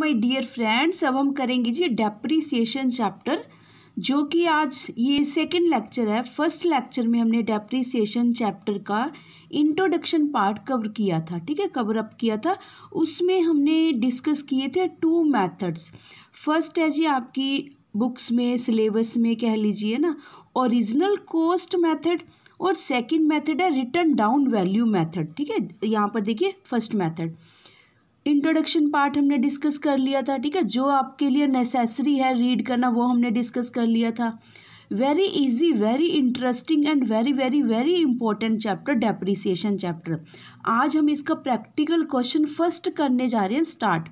my dear friends अब हम करेंगे जी डेप्रिसिएशन चैप्टर जो कि आज ये सेकंड लेक्चर है फर्स्ट लेक्चर में हमने डेप्रिसिएशन चैप्टर का इंट्रोडक्शन पार्ट कवर किया था ठीक है कवर अप किया था उसमें हमने डिस्कस किए थे टू मेथड्स फर्स्ट है जी आपकी बुक्स में सिलेबस में कह लीजिए ना ओरिजिनल कोस्ट मैथड और सेकेंड मैथड है रिटर्न डाउन वैल्यू मैथड ठीक है यहाँ पर देखिए फर्स्ट मैथड इंट्रोडक्शन पार्ट हमने डिस्कस कर लिया था ठीक है जो आपके लिए नेसेसरी है रीड करना वो हमने डिस्कस कर लिया था very easy very interesting and very very very important chapter depreciation chapter आज हम इसका प्रैक्टिकल क्वेश्चन फर्स्ट करने जा रहे हैं स्टार्ट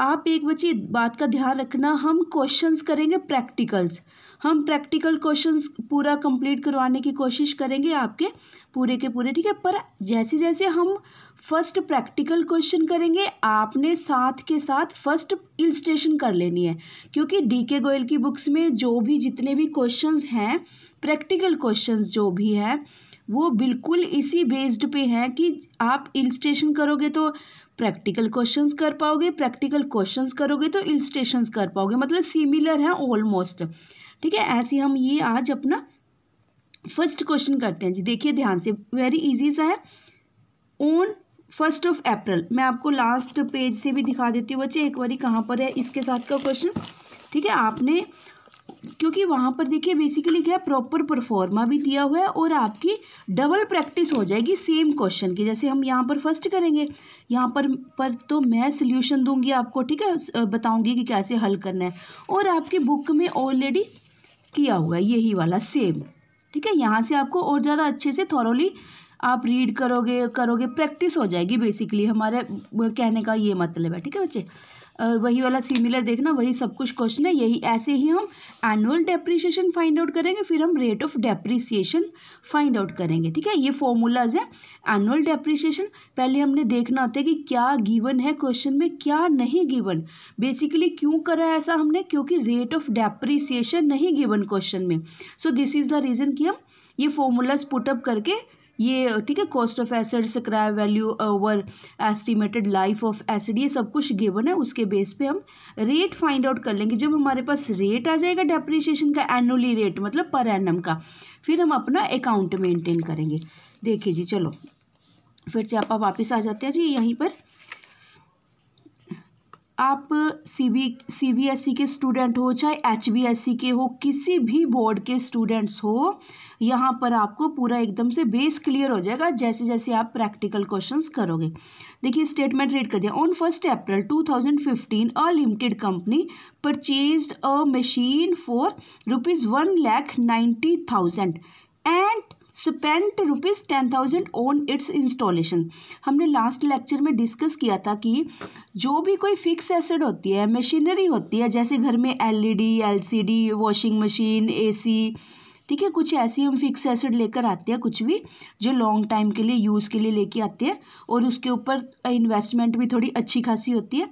आप एक बच्चे बात का ध्यान रखना हम क्वेश्चंस करेंगे प्रैक्टिकल्स हम प्रैक्टिकल क्वेश्चंस पूरा कंप्लीट करवाने की कोशिश करेंगे आपके पूरे के पूरे ठीक है पर जैसे जैसे हम फर्स्ट प्रैक्टिकल क्वेश्चन करेंगे आपने साथ के साथ फर्स्ट इलस्ट्रेशन कर लेनी है क्योंकि डी के गोयल की बुक्स में जो भी जितने भी क्वेश्चंस हैं प्रैक्टिकल क्वेश्चंस जो भी हैं वो बिल्कुल इसी बेस्ड पे हैं कि आप इलस्ट्रेशन करोगे तो प्रैक्टिकल क्वेश्चंस कर पाओगे प्रैक्टिकल क्वेश्चंस करोगे तो इलस्टेशंस कर पाओगे मतलब सिमिलर हैं ऑलमोस्ट ठीक है ऐसे हम ये आज अपना फर्स्ट क्वेश्चन करते हैं जी देखिए ध्यान से वेरी इजी सा है ओन फर्स्ट ऑफ अप्रैल मैं आपको लास्ट पेज से भी दिखा देती हूँ बच्चे एक बारी कहाँ पर है इसके साथ का क्वेश्चन ठीक है आपने क्योंकि वहाँ पर देखिए बेसिकली क्या है प्रॉपर परफॉर्मा भी दिया हुआ है और आपकी डबल प्रैक्टिस हो जाएगी सेम क्वेश्चन की जैसे हम यहाँ पर फर्स्ट करेंगे यहाँ पर पर तो मैं सोल्यूशन दूंगी आपको ठीक है बताऊंगी कि कैसे हल करना है और आपकी बुक में ऑलरेडी किया हुआ है यही वाला सेम ठीक है यहाँ से आपको और ज़्यादा अच्छे से थॉरोली आप रीड करोगे करोगे प्रैक्टिस हो जाएगी बेसिकली हमारे कहने का ये मतलब है ठीक है बच्चे वही वाला सिमिलर देखना वही सब कुछ क्वेश्चन है यही ऐसे ही हम एनुअल डेप्रिसिएशन फाइंड आउट करेंगे फिर हम rate of depreciation find out करेंगे ठीक है ये फॉर्मूलाज है एनुअल डेप्रिसिएशन पहले हमने देखना होता है कि क्या गिवन है क्वेश्चन में क्या नहीं गिवन बेसिकली क्यों करा है ऐसा हमने क्योंकि रेट ऑफ डेप्रिसिएशन नहीं गिवन क्वेश्चन में so this is the reason कि हम ये फॉर्मूलाज पुटअप करके ये ठीक है cost of asset scrap value over estimated life of asset ये सब कुछ गिवन है उसके बेस पे हम रेट फाइंड आउट कर लेंगे जब हमारे पास रेट आ जाएगा डेप्रिसिएशन का एनुअली रेट मतलब पर एनम का फिर हम अपना अकाउंट मेंटेन करेंगे देखिए जी चलो फिर से आप वापस आ जाते हैं जी यहीं पर आप C B C B S के स्टूडेंट हो चाहे एच बी एस के हो किसी भी बोर्ड के स्टूडेंट्स हो यहाँ पर आपको पूरा एकदम से बेस क्लियर हो जाएगा जैसे जैसे आप प्रैक्टिकल क्वेश्चंस करोगे देखिए स्टेटमेंट रीड कर दिया on first April 2015 a limited company purchase a machine for rupees one lakh ninety thousand and spent rupees ten thousand on its installation हमने लास्ट लेक्चर में डिस्कस किया था कि जो भी कोई फिक्स एसेड होती है मशीनरी होती है जैसे घर में LED LCD washing machine AC ठीक है कुछ ऐसी हम फिक्स एसिड लेकर आते हैं कुछ भी जो लॉन्ग टाइम के लिए यूज़ के लिए लेके आते हैं और उसके ऊपर इन्वेस्टमेंट भी थोड़ी अच्छी खासी होती है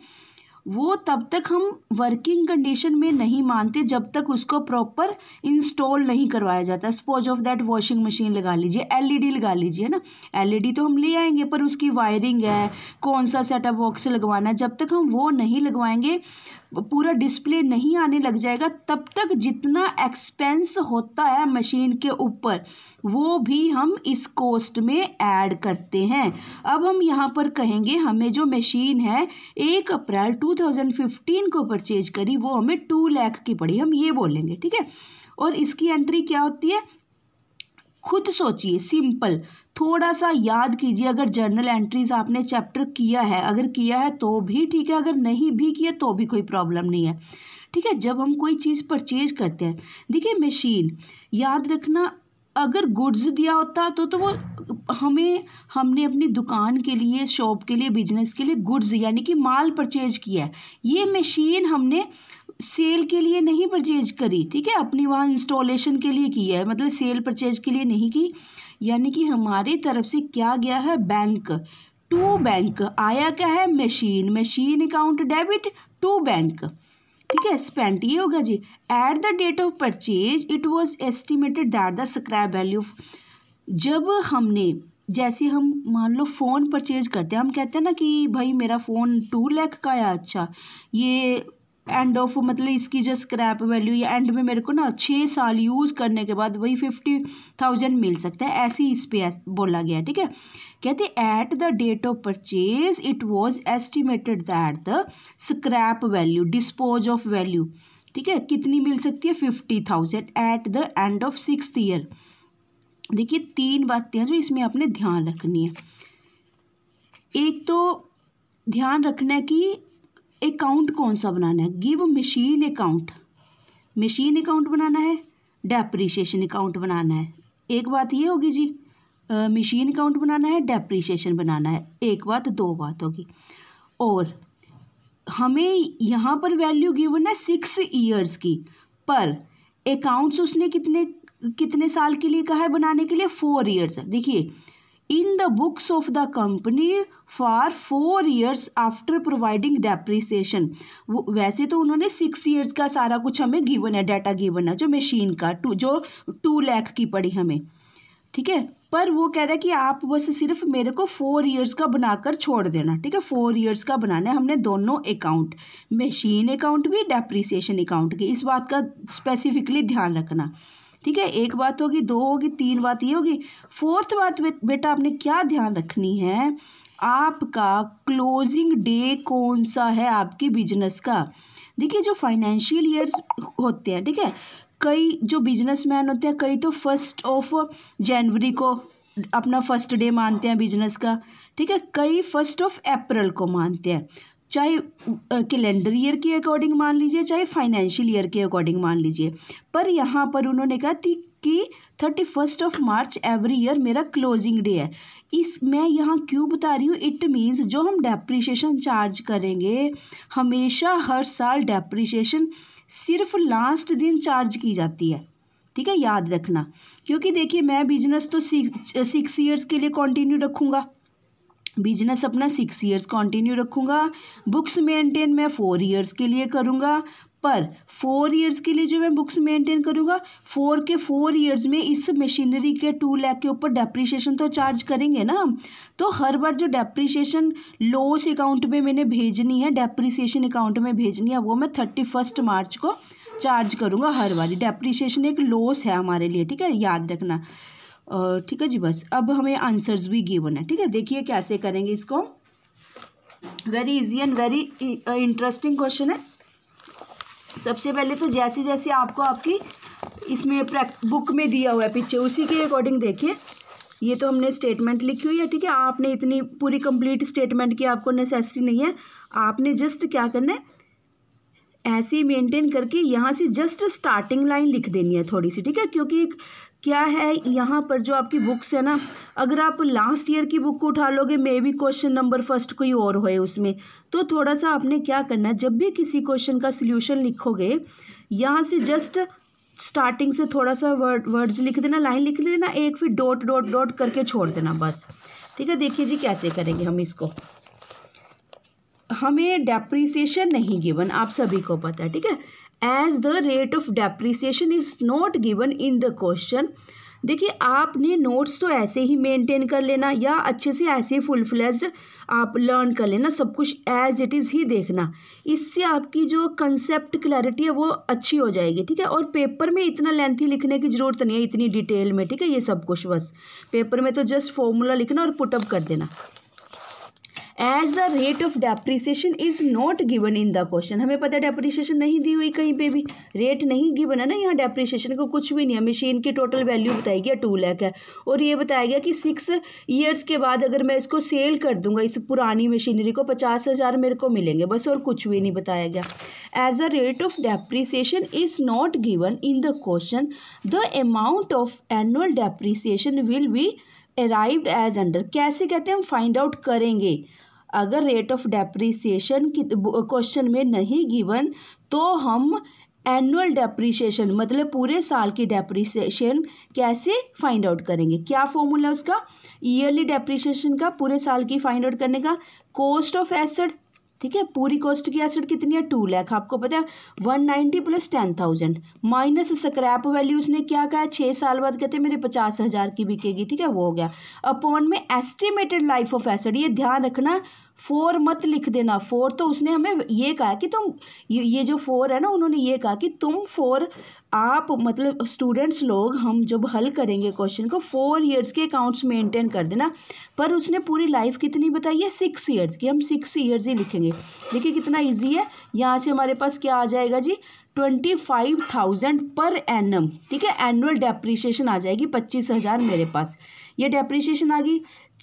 वो तब तक हम वर्किंग कंडीशन में नहीं मानते जब तक उसको प्रॉपर इंस्टॉल नहीं करवाया जाता suppose of that washing machine लगा लीजिए एलईडी e लगा लीजिए है ना एलईडी e तो हम ले आएंगे पर उसकी वायरिंग है कौन सा सेटअप बॉक्स लगवाना है जब तक हम वो नहीं लगवाएंगे पूरा डिस्प्ले नहीं आने लग जाएगा तब तक जितना एक्सपेंस होता है मशीन के ऊपर वो भी हम इस कोस्ट में ऐड करते हैं अब हम यहाँ पर कहेंगे हमें जो मशीन है एक अप्रैल 2015 को परचेज करी वो हमें टू लैख की पड़ी हम ये बोलेंगे ठीक है और इसकी एंट्री क्या होती है खुद सोचिए सिंपल थोड़ा सा याद कीजिए अगर जर्नल एंट्रीज आपने चैप्टर किया है अगर किया है तो भी ठीक है अगर नहीं भी किया तो भी कोई प्रॉब्लम नहीं है ठीक है जब हम कोई चीज़ परचेज करते हैं देखिए मशीन याद रखना अगर गुड्स दिया होता तो तो वो हमें हमने अपनी दुकान के लिए शॉप के लिए बिजनेस के लिए गुड्स यानी कि माल परचेज किया है ये मशीन हमने सेल के लिए नहीं परचेज करी ठीक है अपनी वहाँ इंस्टॉलेशन के लिए की है मतलब सेल परचेज के लिए नहीं की यानी कि हमारी तरफ से क्या गया है बैंक टू बैंक आया क्या है machine machine account debit to bank ठीक है स्पेंट ये होगा जी at the date of purchase it was estimated that the scrap value जब हमने जैसे हम मान लो फ़ोन परचेज करते हैं हम कहते हैं ना कि भाई मेरा फ़ोन टू लैख का है अच्छा ये एंड ऑफ मतलब इसकी जो स्क्रैप वैल्यू या एंड में मेरे को ना छः साल यूज़ करने के बाद वही फिफ्टी थाउजेंड मिल सकता है ऐसे ही इस पर बोला गया ठीक है कहते at the date of purchase it was estimated that the scrap value dispose of value ठीक है कितनी मिल सकती है fifty thousand at the end of six year देखिए तीन बातें जो इसमें आपने ध्यान रखनी है एक तो ध्यान रखना है कि अकाउंट कौन सा बनाना है give machine account machine account बनाना है डेप्रीशिएशन अकाउंट बनाना है एक बात ये होगी जी मशीन अकाउंट बनाना है डेप्रीशिएशन बनाना है एक बात दो बात होगी और हमें यहाँ पर वैल्यू गिवन है सिक्स ईयर्स की पर अकाउंट्स उसने कितने कितने साल के लिए कहा है बनाने के लिए फोर ईयर्स देखिए in the books of the company for years years after providing depreciation वैसे तो उन्होंने सिक्स years का सारा कुछ हमें given है data given है जो machine का टू जो टू lakh की पड़ी हमें ठीक है पर वो कह रहा है कि आप बस सिर्फ मेरे को फोर इयर्स का बनाकर छोड़ देना ठीक है फोर इयर्स का बनाना है हमने दोनों अकाउंट मशीन अकाउंट भी डेप्रिसिएशन अकाउंट की इस बात का स्पेसिफिकली ध्यान रखना ठीक है एक बात होगी दो होगी तीन बात ये होगी फोर्थ बात बेटा आपने क्या ध्यान रखनी है आपका क्लोजिंग डे कौन सा है आपके बिजनेस का देखिए जो फाइनेंशियल ईयर्स होते हैं ठीक है कई जो बिजनेसमैन होते हैं कई तो फर्स्ट ऑफ जनवरी को अपना फर्स्ट डे मानते हैं बिजनेस का ठीक है कई फर्स्ट ऑफ अप्रैल को मानते हैं चाहे कैलेंडर ईयर के अकॉर्डिंग मान लीजिए चाहे फाइनेंशियल ईयर के अकॉर्डिंग मान लीजिए पर यहाँ पर उन्होंने कहा थी कि thirty first of March every year मेरा क्लोजिंग डे है इस मैं यहाँ क्यों बता रही हूँ इट मीन्स जो हम डेप्रिशिएशन चार्ज करेंगे हमेशा हर साल डेप्रिशिएशन सिर्फ लास्ट दिन चार्ज की जाती है ठीक है याद रखना क्योंकि देखिए मैं बिजनेस तो सिक्स सिक्स ईयर्स के लिए कंटिन्यू रखूँगा बिजनेस अपना सिक्स इयर्स कंटिन्यू रखूँगा बुक्स मेंटेन मैं फोर इयर्स के लिए करूँगा पर फोर इयर्स के लिए जो मैं बुक्स मेंटेन करूँगा फोर के फोर इयर्स में इस मशीनरी के टू लैक के ऊपर डेप्रिशिएशन तो चार्ज करेंगे ना तो हर बार जो डेप्रिशिएशन लॉस अकाउंट में मैंने भेजनी है डेप्रिसिएशन अकाउंट में भेजनी है वो मैं थर्टी फर्स्ट मार्च को चार्ज करूँगा हर बार डेप्रिशिएशन एक लॉस है हमारे लिए ठीक है याद रखना ठीक है जी बस अब हमें आंसर्स भी गिवन है ठीक है देखिए कैसे करेंगे इसको very easy and very interesting question है सबसे पहले तो जैसे जैसे आपको आपकी इसमें बुक में दिया हुआ है पीछे उसी के अकॉर्डिंग देखिए ये तो हमने स्टेटमेंट लिखी हुई है ठीक है आपने इतनी पूरी कंप्लीट स्टेटमेंट की आपको नेसेसरी नहीं है आपने जस्ट क्या करना है ऐसे मेंटेन करके यहाँ से जस्ट स्टार्टिंग लाइन लिख देनी है थोड़ी सी ठीक है क्योंकि क्या है यहाँ पर जो आपकी बुक्स है ना अगर आप लास्ट ईयर की बुक को उठा लोगे मे भी क्वेश्चन नंबर फर्स्ट कोई और होए उसमें तो थोड़ा सा आपने क्या करना है जब भी किसी क्वेश्चन का सोल्यूशन लिखोगे यहाँ से जस्ट स्टार्टिंग से थोड़ा सा वर्ड वर्ड्स लिख देना लाइन लिख देना एक फिर डॉट डॉट डॉट करके छोड़ देना बस ठीक है देखिए जी कैसे करेंगे हम इसको हमें डेप्रीसीशन नहीं गिवन आप सभी को पता है ठीक है as the rate of depreciation is not given in the question देखिए आपने नोट्स तो ऐसे ही मेंटेन कर लेना या अच्छे से ऐसे ही फुल फ्लैज आप लर्न कर लेना सब कुछ एज इट इज़ ही देखना इससे आपकी जो कंसेप्ट क्लैरिटी है वो अच्छी हो जाएगी ठीक है और पेपर में इतना लेंथी लिखने की ज़रूरत नहीं है इतनी डिटेल में ठीक है ये सब कुछ बस पेपर में तो जस्ट फॉर्मूला लिखना और पुटअप कर देना as the rate of depreciation is not given in the question हमें पता है डेप्रिसिएशन नहीं दी हुई कहीं पे भी रेट नहीं गिवन है ना यहाँ डेप्रिसिएशन को कुछ भी नहीं है मशीन की टोटल वैल्यू बताई गया टू लैख है और ये बताया गया कि सिक्स ईयर्स के बाद अगर मैं इसको सेल कर दूंगा इस पुरानी मशीनरी को पचास हज़ार मेरे को मिलेंगे बस और कुछ भी नहीं बताया गया as the rate of depreciation is not given in the question the amount of annual depreciation will be arrived as under कैसे कहते हैं हम फाइंड आउट करेंगे अगर रेट ऑफ डेप्रीसीशन क्वेश्चन में नहीं गिवन तो हम एनुअल डेप्रीसीशन मतलब पूरे साल की डेप्रीसीशन कैसे फाइंड आउट करेंगे क्या फॉर्मूला उसका ईयरली डेप्रीसीशन का पूरे साल की फाइंड आउट करने का कॉस्ट ऑफ एसेड ठीक है पूरी कॉस्ट की एसिड कितनी है टू लैख आपको पता है one ninety plus ten thousand minus scrap value उसने क्या कहा छः साल बाद कहते मेरे पचास हज़ार की बिकेगी ठीक है वो हो गया अपॉन में एस्टिमेटेड लाइफ ऑफ एसिड ये ध्यान रखना फोर मत लिख देना फोर तो उसने हमें ये कहा कि तुम ये जो फोर है ना उन्होंने ये कहा कि तुम फोर आप मतलब स्टूडेंट्स लोग हम जब हल करेंगे क्वेश्चन को फोर ईयर्स के अकाउंट्स मेंटेन कर देना पर उसने पूरी लाइफ कितनी बताई है सिक्स ईयर्स की हम सिक्स ईयर्स ही लिखेंगे देखिए कितना इजी है यहाँ से हमारे पास क्या आ जाएगा जी twenty five thousand per annum ठीक है एनुअल डेप्रिशिएशन आ जाएगी पच्चीस हज़ार मेरे पास ये डेप्रीशिएशन आ गई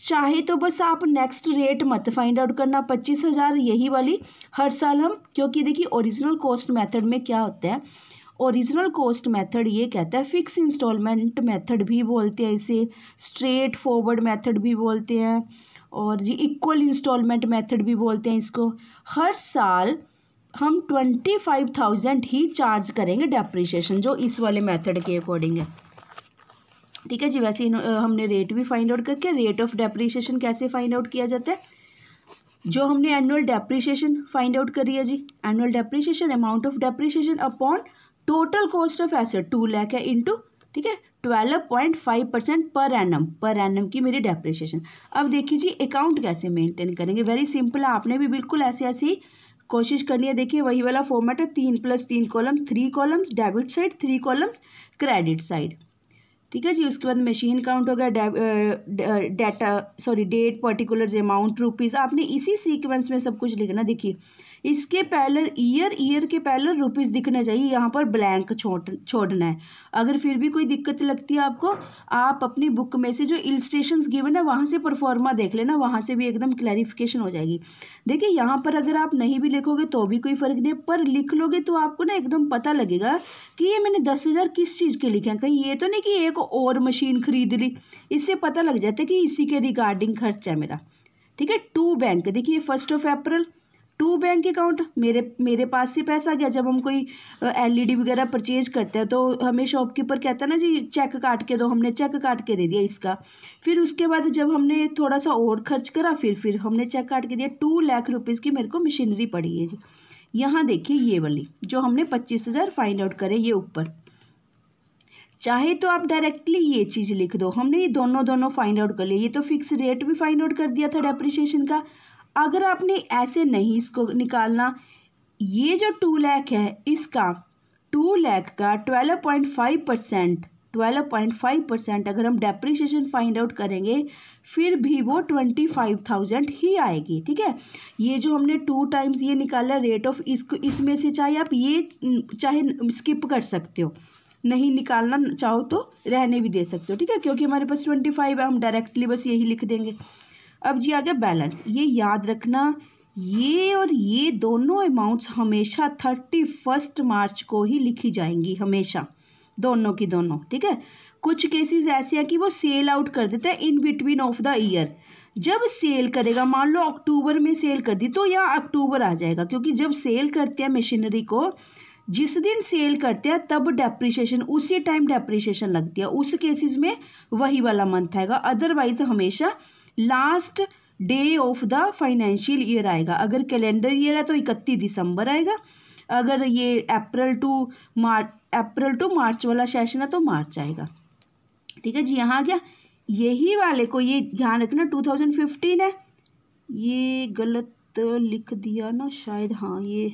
चाहे तो बस आप नेक्स्ट रेट मत फाइंड आउट करना पच्चीस हज़ार यही वाली हर साल हम क्योंकि देखिए ओरिजिनल कॉस्ट मेथड में क्या होता है ओरिजिनल कॉस्ट मेथड ये कहता है फिक्स इंस्टॉलमेंट मेथड भी बोलते हैं इसे स्ट्रेट फॉरवर्ड मेथड भी बोलते हैं और जी इक्वल इंस्टॉलमेंट मेथड भी बोलते हैं इसको हर साल हम ट्वेंटी फाइव थाउजेंड ही चार्ज करेंगे डेप्रिशिएशन जो इस वाले मेथड के अकॉर्डिंग है ठीक है जी वैसे हमने रेट भी फाइंड आउट करके रेट ऑफ डेप्रिशिएशन कैसे फाइंड आउट किया जाता है जो हमने एनुअल डेप्रिशिएशन फाइंड आउट करी है जी annual depreciation amount of depreciation upon total cost of asset two lakh है इंटू ठीक है twelve point five percent per annum per annum की मेरी डेप्रिशिएशन अब देखिए जी अकाउंट कैसे मेंटेन करेंगे वेरी सिंपल है आपने भी बिल्कुल ऐसे ऐसी कोशिश करनी है देखिए वही वाला फॉर्मेट है तीन प्लस तीन columns three columns debit side three columns credit side ठीक है जी उसके बाद मशीन काउंट हो गया data sorry date particular amount rupees आपने इसी सीक्वेंस में सब कुछ लिखना देखिए इसके पहले ईयर ईयर के पहले रुपीज़ दिखना चाहिए यहाँ पर ब्लैंक छोड़ छोड़ना है अगर फिर भी कोई दिक्कत लगती है आपको आप अपनी बुक में से जो इलस्टेशन गिवन है वहाँ से परफॉर्मा देख लेना वहाँ से भी एकदम क्लैरिफिकेशन हो जाएगी देखिए यहाँ पर अगर आप नहीं भी लिखोगे तो भी कोई फ़र्क नहीं पर लिख लोगे तो आपको ना एकदम पता लगेगा कि ये मैंने दस हज़ार किस चीज़ के लिखे हैं कहीं ये तो नहीं कि एक और मशीन खरीद ली इससे पता लग जाता है कि इसी के रिगार्डिंग खर्चा है मेरा ठीक है टू बैंक देखिए first of April to bank account मेरे मेरे पास से पैसा गया जब हम कोई एलईडी e वगैरह परचेज करते हैं तो हमें शॉपकीपर कहता है ना जी चेक काट के दो हमने चेक काट के दे दिया इसका फिर उसके बाद जब हमने थोड़ा सा और खर्च करा फिर फिर हमने चेक काट के दिया टू लाख रुपीज़ की मेरे को मशीनरी पड़ी है जी यहाँ देखिए ये वाली जो हमने पच्चीस हज़ार फाइंड आउट करे ये ऊपर चाहे तो आप डायरेक्टली ये चीज़ लिख दो हमने ये दोनों दोनों फाइंड आउट कर लिए ये तो फिक्स रेट भी फाइंड आउट कर दिया था डेप्रिशिएशन का अगर आपने ऐसे नहीं इसको निकालना ये जो टू लैख है इसका टू लैख का twelve point five percent twelve point five percent अगर हम डेप्रिशिएशन फाइंड आउट करेंगे फिर भी वो ट्वेंटी फाइव थाउजेंड ही आएगी ठीक है ये जो हमने टू टाइम्स ये निकाला रेट ऑफ इसको इसमें से चाहे आप ये चाहे स्किप कर सकते हो नहीं निकालना चाहो तो रहने भी दे सकते हो ठीक है क्योंकि हमारे पास ट्वेंटी फाइव है हम डायरेक्टली बस यही लिख देंगे अब जी आ गया बैलेंस ये याद रखना ये और ये दोनों अमाउंट्स हमेशा थर्टी फर्स्ट मार्च को ही लिखी जाएंगी हमेशा दोनों की दोनों ठीक है कुछ केसेस ऐसे हैं कि वो सेल आउट कर देते हैं in between of the year जब सेल करेगा मान लो अक्टूबर में सेल कर दी तो यहाँ अक्टूबर आ जाएगा क्योंकि जब सेल करते हैं मशीनरी को जिस दिन सेल करते हैं तब डेप्रिशिएशन उसी टाइम डेप्रिशिएशन लगती है उस केसेस में वही वाला मंथ आएगा अदरवाइज हमेशा last day of the financial year आएगा अगर कैलेंडर ईयर है तो इकतीस दिसंबर आएगा अगर ये अप्रैल टू मार्च अप्रैल टू मार्च वाला सेशन है तो मार्च आएगा ठीक है जी यहाँ आ गया यही वाले को ये ध्यान रखना टू थाउजेंड फिफ्टीन है ये गलत लिख दिया ना शायद हाँ ये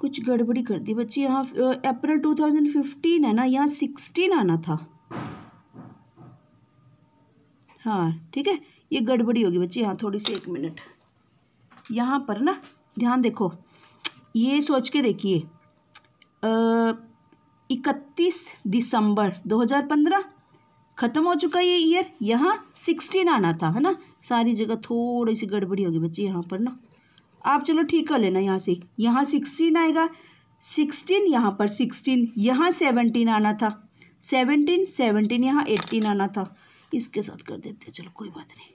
कुछ गड़बड़ी कर दी बच्चे यहाँ अप्रैल टू थाउजेंड फिफ्टीन है ना यहाँ सिक्सटीन आना था हाँ ठीक है ये गड़बड़ी होगी बच्चे यहाँ थोड़ी सी एक मिनट यहाँ पर ना ध्यान देखो ये सोच के देखिए इकतीस दिसंबर 2015 ख़त्म हो चुका ये ईयर यहाँ सिक्सटीन आना था है ना सारी जगह थोड़ी सी गड़बड़ी होगी बच्चे यहाँ पर ना आप चलो ठीक कर लेना यहाँ से यहाँ सिक्सटीन आएगा सिक्सटीन यहाँ पर सिक्सटीन यहाँ सेवनटीन आना था सेवनटीन सेवनटीन यहाँ एट्टीन आना था इसके साथ कर देते हैं चलो कोई बात नहीं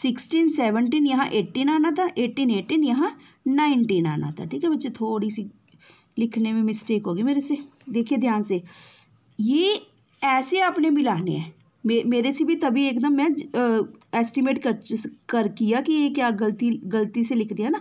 सिक्सटीन सेवनटीन यहाँ एट्टीन आना था एटीन एटीन यहाँ नाइनटीन आना था ठीक है बच्चे थोड़ी सी लिखने में मिस्टेक होगी मेरे से देखिए ध्यान से ये ऐसे आपने मिलाने हैं मे मेरे से भी तभी एकदम मैं एस्टिमेट कर कर किया कि ये क्या गलती गलती से लिख दिया ना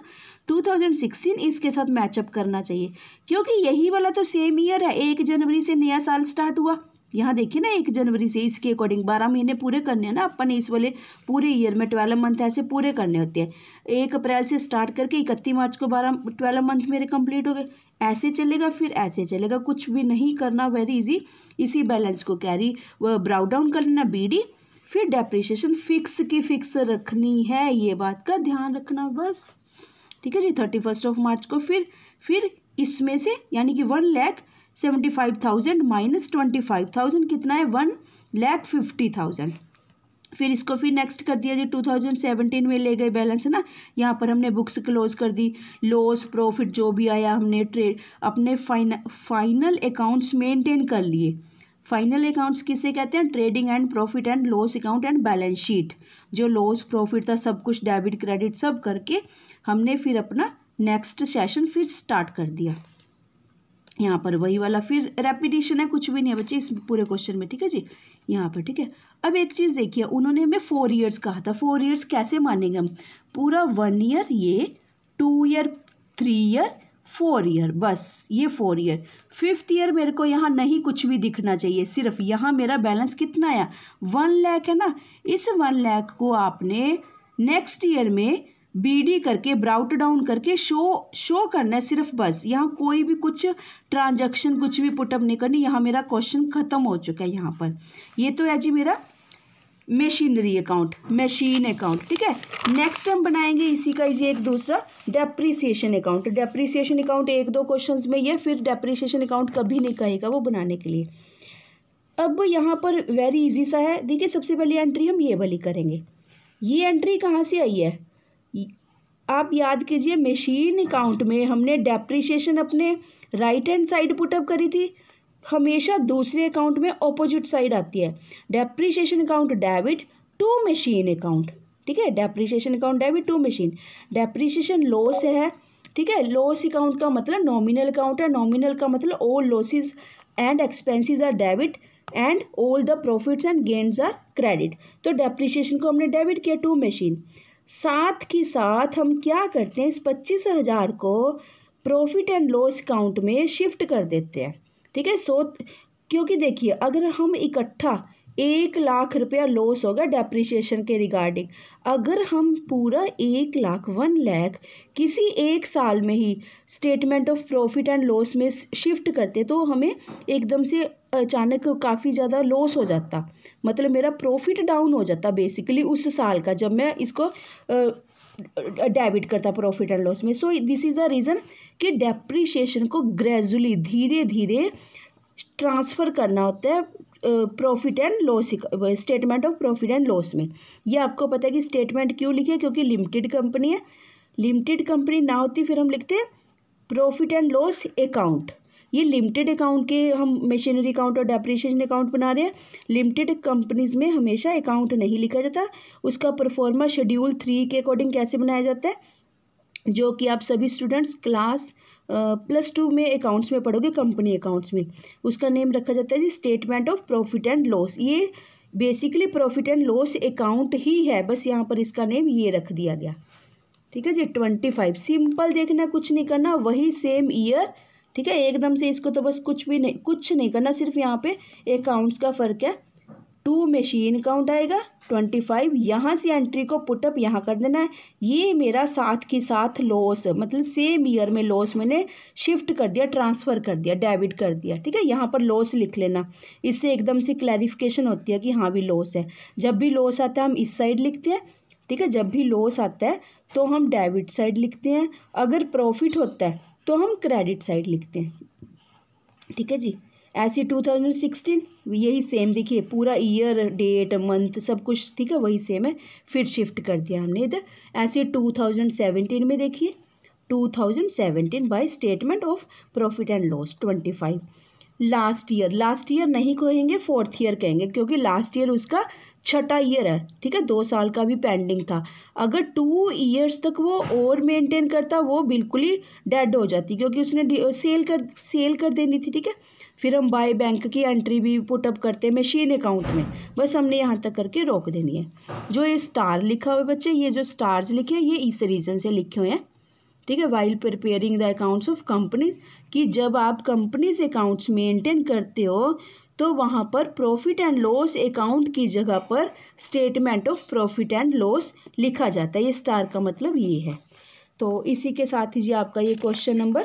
2016 इसके साथ मैचअप करना चाहिए क्योंकि यही वाला तो सेम ईयर है एक जनवरी से नया साल स्टार्ट हुआ यहाँ देखिए ना एक जनवरी से इसके अकॉर्डिंग बारह महीने पूरे करने हैं ना अपन इस वाले पूरे ईयर में ट्वेल्व मंथ ऐसे पूरे करने होते हैं एक अप्रैल से स्टार्ट करके इकतीस मार्च को बारह ट्वेल्व मंथ मेरे कंप्लीट हो गए ऐसे चलेगा फिर ऐसे चलेगा कुछ भी नहीं करना वेरी इजी इसी बैलेंस को कैरी ब्राउ डाउन कर लेना बी फिर डेप्रिशिएशन फिक्स की फिक्स रखनी है ये बात का ध्यान रखना बस ठीक है जी थर्टी फर्स्ट ऑफ मार्च को फिर फिर इसमें से यानी कि one lakh seventy five thousand minus twenty five thousand कितना है वन लैख फिफ्टी थाउजेंड फिर इसको फिर नेक्स्ट कर दिया जो टू थाउजेंड सेवेंटीन में ले गए बैलेंस है ना यहाँ पर हमने बुक्स क्लोज कर दी लॉस प्रॉफिट जो भी आया हमने ट्रेड अपने फाइन फाइनल अकाउंट्स मेंटेन कर लिए फाइनल अकाउंट्स किसे कहते हैं trading and profit and loss account and balance sheet जो लॉस प्रॉफिट था सब कुछ डेबिट क्रेडिट सब करके हमने फिर अपना नेक्स्ट सेशन फिर स्टार्ट कर दिया यहाँ पर वही वाला फिर रेपिटेशन है कुछ भी नहीं है बच्चे इस पूरे क्वेश्चन में ठीक है जी यहाँ पर ठीक है अब एक चीज़ देखिए उन्होंने हमें फोर ईयर्स कहा था फोर ईयर्स कैसे मानेंगे हम पूरा वन ईयर ये two year three year four year बस ये फोर ईयर फिफ्थ ईयर मेरे को यहाँ नहीं कुछ भी दिखना चाहिए सिर्फ यहाँ मेरा बैलेंस कितना आया वन लैख है ना इस वन लैख को आपने नेक्स्ट ईयर में बीडी करके ब्राउट डाउन करके शो शो करना है सिर्फ बस यहाँ कोई भी कुछ ट्रांजैक्शन कुछ भी पुटअप नहीं करनी यहाँ मेरा क्वेश्चन ख़त्म हो चुका है यहाँ पर ये तो है जी मेरा मशीनरी अकाउंट मशीन अकाउंट ठीक है नेक्स्ट हम बनाएंगे इसी का ये एक दूसरा डेप्रिसिएशन अकाउंट डेप्रिसिएशन अकाउंट एक दो क्वेश्चन में यह फिर डेप्रिसिएशन अकाउंट कभी नहीं कहेगा वो बनाने के लिए अब यहाँ पर वेरी इजी सा है देखिए सबसे पहली एंट्री हम ये वाली करेंगे ये एंट्री कहाँ से आई है आप याद कीजिए मशीन अकाउंट में हमने डेप्रीशिएशन अपने राइट हैंड साइड पुटअप करी थी हमेशा दूसरे अकाउंट में ऑपोजिट साइड आती है depreciation account debit to machine account ठीक है depreciation account debit to machine depreciation loss है ठीक है लॉस अकाउंट का मतलब नॉमिनल अकाउंट है नॉमिनल का मतलब all losses and expenses are debit and all the profits and gains are credit तो डेप्रीशिएशन को हमने डेबिट किया टू मशीन साथ के साथ हम क्या करते हैं इस पच्चीस हज़ार को प्रॉफिट एंड लॉस अकाउंट में शिफ्ट कर देते हैं ठीक है सो क्योंकि देखिए अगर हम इकट्ठा एक लाख रुपया लॉस होगा गया के रिगार्डिंग अगर हम पूरा एक लाख वन लैख किसी एक साल में ही statement of profit and loss में शिफ्ट करते तो हमें एकदम से अचानक काफ़ी ज़्यादा लॉस हो जाता मतलब मेरा प्रॉफिट डाउन हो जाता बेसिकली उस साल का जब मैं इसको डेबिट करता प्रॉफिट एंड लॉस में so this is the reason कि डेप्रिशिएशन को ग्रेजुअली धीरे धीरे ट्रांसफ़र करना होता है profit and loss statement of profit and loss में ये आपको पता है कि स्टेटमेंट क्यों लिखे क्योंकि लिमिटेड कंपनी है लिमिटेड कंपनी ना होती फिर हम लिखते हैं प्रॉफिट एंड लॉस अकाउंट ये लिमिटेड अकाउंट के हम मशीनरी अकाउंट और डेप्रिशिएशन अकाउंट बना रहे हैं लिमिटेड कंपनीज में हमेशा अकाउंट नहीं लिखा जाता उसका परफॉर्मा शेड्यूल थ्री के अकॉर्डिंग कैसे बनाया जाता है जो कि आप सभी स्टूडेंट्स क्लास प्लस टू में अकाउंट्स में पढ़ोगे कंपनी अकाउंट्स में उसका नेम रखा जाता है जी statement of profit and loss ये basically profit and loss account ही है बस यहाँ पर इसका नेम ये रख दिया गया ठीक है जी ट्वेंटी फाइव सिंपल देखना कुछ नहीं करना वही सेम ईयर ठीक है एकदम से इसको तो बस कुछ भी नहीं कुछ नहीं करना सिर्फ यहाँ पे अकाउंट्स का फ़र्क है टू मशीन काउंट आएगा ट्वेंटी फाइव यहाँ से एंट्री को पुटअप यहाँ कर देना है ये मेरा साथ के साथ लॉस मतलब सेम ईयर में लॉस मैंने शिफ्ट कर दिया ट्रांसफ़र कर दिया डेबिट कर दिया ठीक है यहाँ पर लॉस लिख लेना इससे एकदम से क्लैरिफिकेशन होती है कि हाँ भी लॉस है जब भी लॉस आता है हम इस साइड लिखते हैं ठीक है जब भी लॉस आता है तो हम डेबिट साइड लिखते हैं अगर प्रॉफिट होता है तो हम क्रेडिट साइड लिखते हैं ठीक है जी ऐसी 2016 यही सेम देखिए पूरा ईयर डेट मंथ सब कुछ ठीक है वही सेम है फिर शिफ्ट कर दिया हमने इधर ऐसे 2017 में देखिए 2017 by statement of profit and loss 25 last year last year नहीं कहेंगे फोर्थ ईयर कहेंगे क्योंकि लास्ट ईयर उसका छठा ईयर है ठीक है दो साल का भी पेंडिंग था अगर टू ईयर्स तक वो और मेंटेन करता वो बिल्कुल ही डेड हो जाती क्योंकि उसने सेल कर सेल कर देनी थी ठीक है फिर हम बाई बैंक की एंट्री भी पुटअप करते हैं मशीन अकाउंट में बस हमने यहाँ तक करके रोक देनी है जो ये स्टार लिखा हुआ है बच्चे ये जो स्टार्स लिखे हैं ये इस रीज़न से लिखे हुए हैं ठीक है while preparing the accounts of companies कि जब आप कंपनीज अकाउंट्स मेंटेन करते हो तो वहाँ पर प्रॉफिट एंड लॉस अकाउंट की जगह पर statement of profit and loss लिखा जाता है ये स्टार का मतलब ये है तो इसी के साथ ही जी आपका ये क्वेश्चन नंबर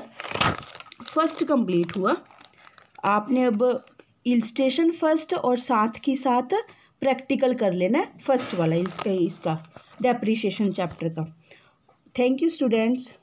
फर्स्ट कंप्लीट हुआ आपने अब इलस्टेशन फर्स्ट और साथ ही साथ प्रैक्टिकल कर लेना है फर्स्ट वाला इसका डेप्रीशिएशन चैप्टर का थैंक यू स्टूडेंट्स